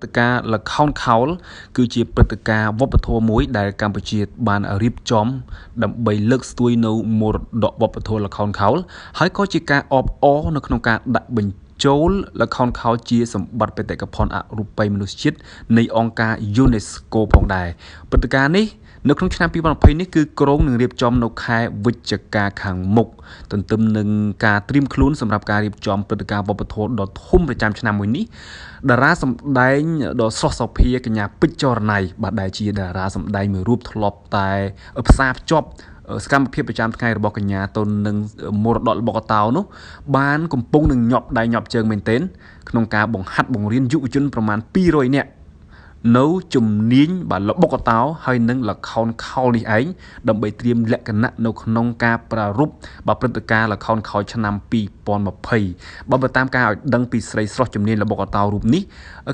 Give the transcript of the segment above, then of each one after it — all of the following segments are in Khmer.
ព្រឹត្តិការណ៍ La Count Cowl គឺជាព្រឹត្តិការណ៍វប្បធម៌មួយ ដែលកម្ពុជាបានរៀបចំ ដើម្បីលើកស្ទួយនូវមរតកវប្បធម៌ La Count Cowl ហើយក៏ជាការអបអរនៅក្នុងការដាក់បញ្ចូល La Count Cowl ជាសម្បត្តិបេតិកភណ្ឌអរូបីមនុស្សជាតិនៃអង្គការ UNESCO ផងដែរព្រឹត្តិការណ៍នេះនៅក្នុងឆ្នាំ2020នេះគឺក្រុងនឹងរៀបចំនៅខែវិច្ឆិកាខាងមុខទន្ទឹមនឹងការត្រៀមខ្លួនសម្រាប់ការរៀបចំព្រឹត្តិការណ៍វប្បធម៌ដ៏ធំប្រចាំឆ្នាំមួយនេះតារាសម្ដែងដ៏ស្រស់សោភាកញ្ញាពេជ្រចរណៃបាទដែលជាតារាសម្ដែងមួយរូបធ្លាប់តែផ្សារភ្ជាប់សកម្មភាពប្រចាំថ្ងៃរបស់កញ្ញាទៅនឹងមរតករបស់កតោនោះបានកំពុងនឹងញាប់ដៃញាប់ជើងមែនទែនក្នុងការបង្ហាត់បង្រៀនយុវជនប្រមាណ200នាក់នៅជំនាញបាទល្បុកតោហើយនិងលខោនខោលនេះឯងដើម្បីត្រៀមលក្ខណៈនៅក្នុងការប្រារព្ធបាទព្រឹត្តិការណ៍លខោនខោលឆ្នាំ2020បើបើតាមការឲ្យដឹងពីស្រីស្រស់ជំនាញល្បុកតោរូបនេះ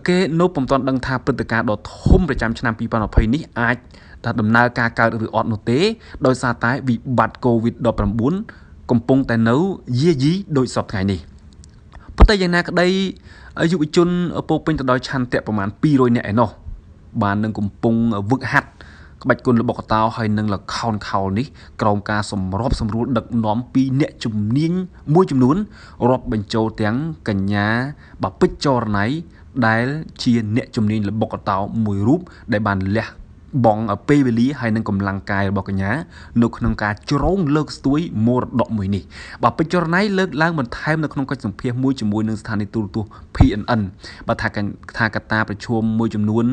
គេនៅពុំទាន់ដឹងថាព្រឹត្តិការណ៍ដ៏ធំប្រចាំឆ្នាំ2020នេះអាច ថាដំណើរការកើតឬអត់នោះទេដោយសារតែវិបត្តិ COVID-19 កំពុងតែនៅយាយីដូចសពថ្ងៃនេះប៉ុន្តែយ៉ាងណាក្តីយុវជនពោពេញទៅដោយឆន្ទៈប្រមាណ200នាក់ឯណោះបាននឹងកំពុងវឹកហាត់ក្បាច់គុនរបស់កតោហើយនឹងលខោនខោលនេះក្រោមការសម្របសម្រួលដឹកនាំពីអ្នកជំនាញមួយចំនួនរាប់បញ្ចូលទាំងកញ្ញាបាពេជ្រចរណៃដែល ជាអ្នក ជំនាញល្បុកតោមួយរូបដែលបានលះបងពេលវេលាហើយនឹងកម្លាំងកាយរបស់កញ្ញានៅក្នុងការជ្រងលើកស្ទួយមរតកមួយនេះបាទពេជ្រចរណៃលើកឡើងបន្ថែមនៅក្នុងកិច្ចសម្ភាសន៍មួយជាមួយនឹងស្ថានីយទូរទស្សន៍ PNN បាទថាថាកត្តាប្រជុំមួយចំនួន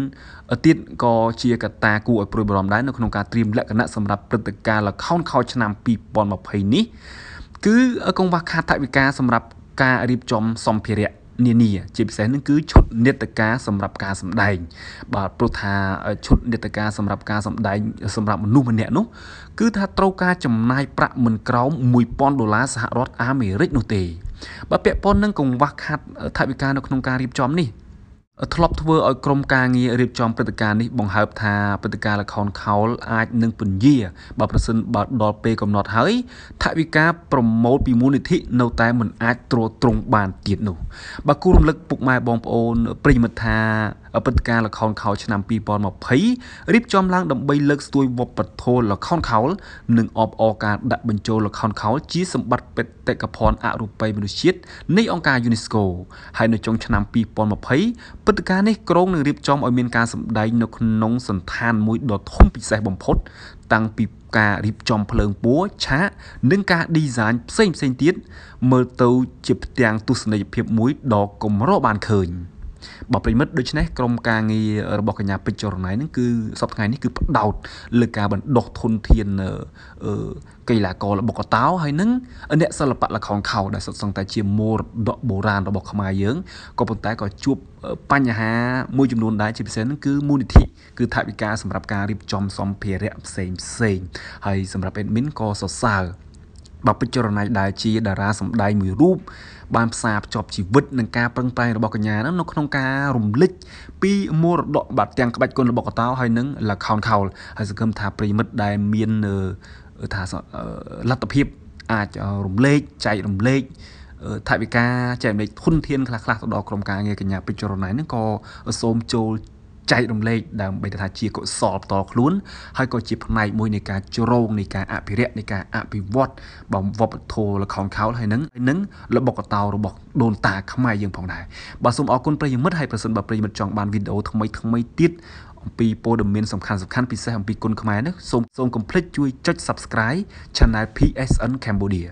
ទៀតក៏ជាកត្តាគួរឲ្យព្រួយបារម្ភដែរនៅក្នុងការត្រៀមលក្ខណៈសម្រាប់ព្រឹត្តិការណ៍លខោនខោឆ្នាំ2020នេះគឺកង្វះខាតថវិកាសម្រាប់ការរៀបចំសម្ភារៈនានាជាពិសេសនឹងគឺឈុតនេតកាសម្រាប់ការសម្ដែង បាទព្រោះថាឈុតនេតកាសម្រាប់ការសម្ដែងសម្រាប់មនុស្សម្នាក់នោះគឺថាត្រូវការចំណាយប្រាក់មិនក្រោម1000ដុល្លារសហរដ្ឋអាមេរិកនោះទេបើពាក់ព័ន្ធនឹងកង្វះខាតថវិកានៅក្នុងការរៀបចំនេះធ្លាប់ធ្វើឲ្យក្រុមការងាររៀបចំព្រឹត្តិការណ៍នេះបង្ហើបថាព្រឹត្តិការណ៍ល្ខោនខោលអាចនឹងពន្យាបើប្រសិនបើដល់ពេលកំណត់ហើយថវិកាប្រមូលពីមូលនិធិនៅតែមិនអាចទ្រទ្រង់បានទៀតនោះបើគូរំលឹកពុកម៉ែបងប្អូនប្រិយមិត្តថាព្រឹត្តិការណ៍ល្ខោនខោលឆ្នាំ2020រៀបចំឡើងដើម្បីលើកស្ទួយវប្បធម៌ល្ខោនខោលនិង អបអរការដាក់បញ្ចូលល្ខោនខោលជាសម្បត្តិបេតិកភណ្ឌអរូបីមនុស្សជាតិនៃអង្គការ UNESCO ហើយនៅចុងឆ្នាំ2020ព្រឹត្តិការណ៍នេះក្រុងនឹងរៀបចំឲ្យមានការសម្ដែងនៅក្នុងសន្តានមួយដ៏ធំពិសេសបំផុត តាំងពីការរៀបចំភ្លើងពួរឆាកនិងការ design ផ្សេងៗទៀតមើលទៅជាផ្ទាំងទស្សនីយភាពមួយដ៏កម្របានឃើញ។បើប្រិមិត្តដូច្នេះក្រមការងាររបស់កញ្ញាពេជ្រចរណៃនឹងគឺសប្តាហ៍នេះគឺផ្ដោតលើការបណ្ដុះធនធានកីឡាកររបស់កតោហើយនឹងអ្នកសិល្បៈល្ខោនខោលដែលសុទ្ធសឹងតែជាមរតកបុរាណរបស់ខ្មែរយើងក៏ប៉ុន្តែក៏ជួបបញ្ហាមួយចំនួនដែរជាពិសេសនឹងគឺមូលនិធិគឺថវិកាសម្រាប់ការរៀបចំសម្ភារៈផ្សេងផ្សេងហើយសម្រាប់ admin ក៏សរសើរបព្វជរណៃដែលជា តារាសម្ដែងមួយរូបបានផ្សារភ្ជាប់ជីវិតនឹងការប្រឹងប្រែងរបស់កញ្ញានៅក្នុងការរំលឹកពីមរតកបាត់ទាំងក្បាច់គុណរបស់កតោហើយនឹងលខោនខោលហើយសង្ឃឹមថាប្រិមិត្តដែលមានថាលទ្ធភាព អាចរំលែកចែករំលែកថាវិការចែករំលែកធនធានខ្លះៗទៅដល់ក្រុមការងារកញ្ញាពេជ្រចរណៃនឹងក៏សូមចូលចែករំលែកដើម្បីថាជាកុសលបន្តខ្លួន ហើយក៏ជាផ្នែកមួយនៃការជ្រងនៃការអភិរក្សនៃការអភិវឌ្ឍបំវប្បធម៌លខោនខោលហើយនឹងនឹងល្បុក្កតោរបស់ដូនតាខ្មែរយើងផងដែរបាទសូមអរគុណប្រិយមិត្តហើយប្រសិនបើប្រិយមិត្តចង់បានវីដេអូថ្មីថ្មីទៀតអំពីព័ត៌មានសំខាន់សំខាន់ពិសេសអំពីគុណខ្មែរនេះសូមសូមកុំភ្លេចជួយចុច Subscribe Channel PSN Cambodia